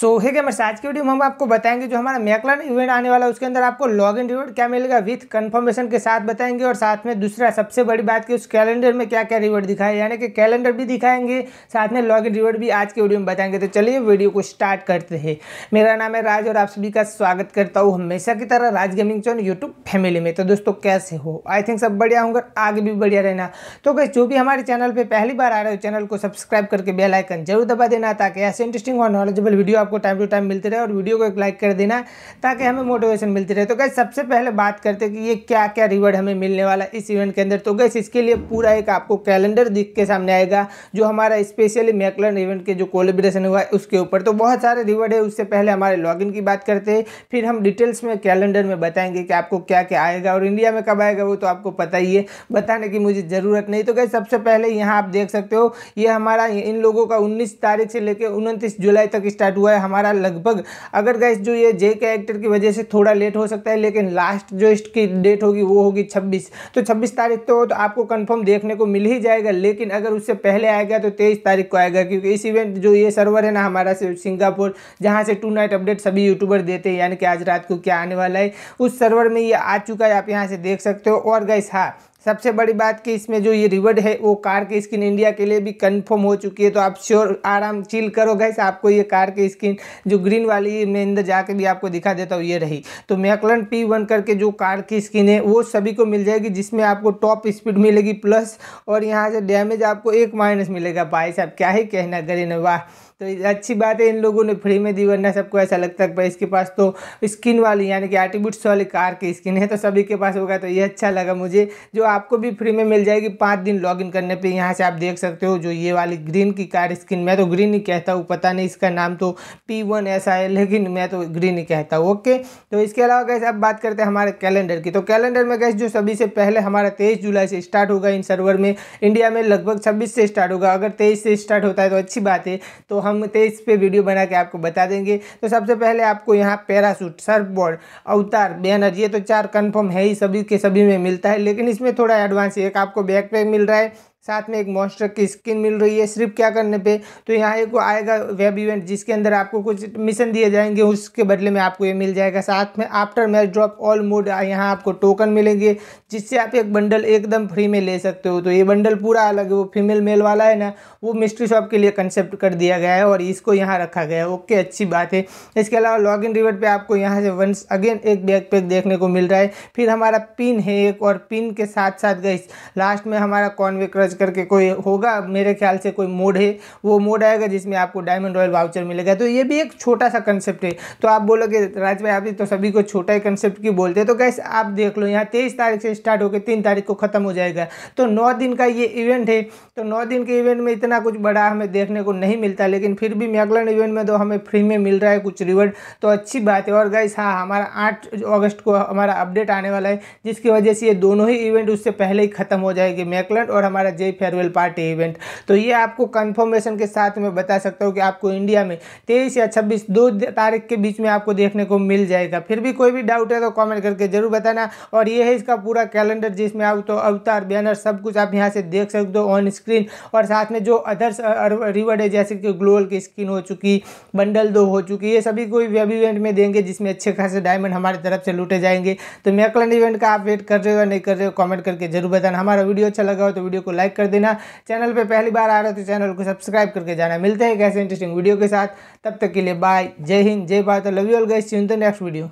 सो है क्या आज की वीडियो में हम आपको बताएंगे जो हमारा मैकलन इवेंट आने वाला है उसके अंदर आपको लॉग इन रिवॉर्ड क्या मिलेगा विथ कंफर्मेशन के साथ बताएंगे और साथ में दूसरा सबसे बड़ी बात कि उस कैलेंडर में क्या क्या रिवॉर्ड दिखाए यानी कि कैलेंडर भी दिखाएंगे साथ में लॉग इन रिवॉर्ड भी आज की वीडियो में बताएंगे तो चलिए वीडियो को स्टार्ट करते हैं मेरा नाम है राज और आप सभी का स्वागत करता हूँ हमेशा की तरह राज गेमिंग चौन यूट्यूब फैमिली में तो दोस्तों कैसे हो आई थिंक सब बढ़िया होंगे आगे भी बढ़िया रहना तो कैसे जो भी हमारे चैनल पर पहली बार आ रहे हो चैनल को सब्सक्राइब करके बेलाइकन जरूर दबा देना ताकि ऐसे इंटरेस्टिंग और नॉलेजेबल वीडियो आप आपको टाइम टू टाइम मिलते रहे और वीडियो को एक लाइक कर देना ताकि हमें मोटिवेशन मिलती रहे तो गैस सबसे पहले बात करते हैं कि ये क्या क्या रिवॉर्ड हमें मिलने वाला है इस इवेंट के अंदर तो गैस इसके लिए पूरा एक आपको कैलेंडर दिख के सामने आएगा जो हमारा स्पेशली मैकलन इवेंट के जो कोलेब्रेशन हुआ है उसके ऊपर तो बहुत सारे रिवॉर्ड है उससे पहले हमारे लॉगिन की बात करते हैं फिर हम डिटेल्स में कैलेंडर में बताएंगे कि आपको क्या क्या आएगा और इंडिया में कब आएगा वो तो आपको पता ही है बताने की मुझे ज़रूरत नहीं तो गैस सबसे पहले यहाँ आप देख सकते हो ये हमारा इन लोगों का उन्नीस तारीख से लेकर उनतीस जुलाई तक स्टार्ट हुआ है हमारा लगभग अगर गैस जो ये जे कैरेक्टर की वजह से थोड़ा लेट हो सकता है लेकिन लास्ट जो इसकी डेट होगी वो होगी छब्बीस तो छब्बीस तारीख तो तो आपको कन्फर्म देखने को मिल ही जाएगा लेकिन अगर उससे पहले आएगा तो तेईस तारीख को आएगा क्योंकि इस इवेंट जो ये सर्वर है ना हमारा सिंगापुर जहाँ से टू नाइट अपडेट सभी यूट्यूबर देते हैं यानी कि आज रात को क्या आने वाला है उस सर्वर में ये आ चुका है आप यहाँ से देख सकते हो और गैस हाँ सबसे बड़ी बात कि इसमें जो ये रिवर्ड है वो कार की स्किन इंडिया के लिए भी कंफर्म हो चुकी है तो आप श्योर आराम चिल करो गैस आपको ये कार की स्किन जो ग्रीन वाली मैं अंदर जाके भी आपको दिखा देता हूँ ये रही तो मैकलन पी वन करके जो कार की स्किन है वो सभी को मिल जाएगी जिसमें आपको टॉप स्पीड मिलेगी प्लस और यहाँ से डैमेज आपको एक माइनस मिलेगा भाई साहब क्या ही कहना करें वाह तो अच्छी बात है इन लोगों ने फ्री में दी वरना सबको ऐसा लगता है भाई इसके पास तो स्किन वाली यानी कि एट्रीब्यूट्स वाली कार की स्किन है तो सभी के पास होगा तो ये अच्छा लगा मुझे जो आपको भी फ्री में मिल जाएगी पाँच दिन इन करने पे यहाँ से आप देख सकते हो जो ये वाली ग्रीन की कार स्किन मैं तो ग्रीन ही कहता हूँ पता नहीं इसका नाम तो पी वन ऐसा है लेकिन मैं तो ग्रीन ही कहता हूँ ओके तो इसके अलावा गैस आप बात करते हैं हमारे कैलेंडर की तो कैलेंडर में गैस जो सभी से पहले हमारा तेईस जुलाई से स्टार्ट होगा इन सर्वर में इंडिया में लगभग छब्बीस से स्टार्ट होगा अगर तेईस से स्टार्ट होता है तो अच्छी बात है तो हम तेईस तो पे वीडियो बना के आपको बता देंगे तो सबसे पहले आपको यहाँ parachute surfboard avatar banner ये तो चार कन्फर्म है ही सभी के सभी में मिलता है लेकिन इसमें थोड़ा एडवांस एक आपको बैक पे मिल रहा है साथ में एक मॉन्स्टर की स्किन मिल रही है सिर्फ क्या करने पे तो यहाँ एक आएगा वेब इवेंट जिसके अंदर आपको कुछ मिशन दिए जाएंगे उसके बदले में आपको ये मिल जाएगा साथ में after match drop all mode यहाँ आपको टोकन मिलेंगे जिससे आप एक बंडल एकदम फ्री में ले सकते हो तो ये बंडल पूरा अलग है वो फीमेल मेल वाला है ना वो मिस्ट्री शॉप के लिए कंसेप्ट कर दिया गया है और इसको यहाँ रखा गया है ओके अच्छी बात है इसके अलावा लॉग इन रिवर्ट पर आपको यहाँ से वंस अगेन एक बैकपैक देखने को मिल रहा है फिर हमारा पिन है एक और पिन के साथ साथ गई लास्ट में हमारा क्रस सर्च करके कोई होगा मेरे ख्याल से कोई मोड है वो मोड आएगा जिसमें आपको डायमंड रॉयल वाउचर मिलेगा तो ये भी एक छोटा सा कंसेप्ट है तो आप बोलोगे राज भाई आप तो सभी को छोटा ही कंसेप्ट की बोलते हैं तो कैसे आप देख लो यहाँ तेईस तारीख से स्टार्ट होकर तीन तारीख को ख़त्म हो जाएगा तो नौ दिन का ये इवेंट है तो नौ दिन के इवेंट में इतना कुछ बड़ा हमें देखने को नहीं मिलता लेकिन फिर भी मैगलन इवेंट में तो हमें फ्री में मिल रहा है कुछ रिवर्ड तो अच्छी बात है और गाइस हाँ हमारा आठ अगस्त को हमारा अपडेट आने वाला है जिसकी वजह से ये दोनों ही इवेंट उससे पहले ही खत्म हो जाएगी मैकलैंड और हमारा जे फेयरवेल पार्टी इवेंट तो ये आपको कंफर्मेशन के साथ में बता सकता हूँ कि आपको इंडिया में तेईस या छब्बीस दो तारीख के बीच में आपको देखने को मिल जाएगा फिर भी कोई भी डाउट है तो कॉमेंट करके जरूर बताना और ये है इसका पूरा कैलेंडर जिसमें आप तो अवतार बैनर सब कुछ आप यहाँ से देख सकते हो ऑन स्क्रीन और साथ में जो अदर्स रिवर्ड है जैसे कि ग्लोअल की स्किन हो चुकी बंडल दो हो चुकी ये सभी कोई वेब इवेंट में देंगे जिसमें अच्छे खासे डायमंड हमारी तरफ से लूटे जाएंगे तो मेकलैंड इवेंट का आप वेट कर रहे हो या नहीं कर रहे हो कॉमेंट करके जरूर बताना हमारा वीडियो अच्छा लगा हो तो वीडियो को लाइक लाइक कर देना चैनल पर पहली बार आ रहे थे तो चैनल को सब्सक्राइब करके जाना मिलते हैं एक ऐसे इंटरेस्टिंग वीडियो के साथ तब तक के लिए बाय जय हिंद जय Bharat love you all guys see next video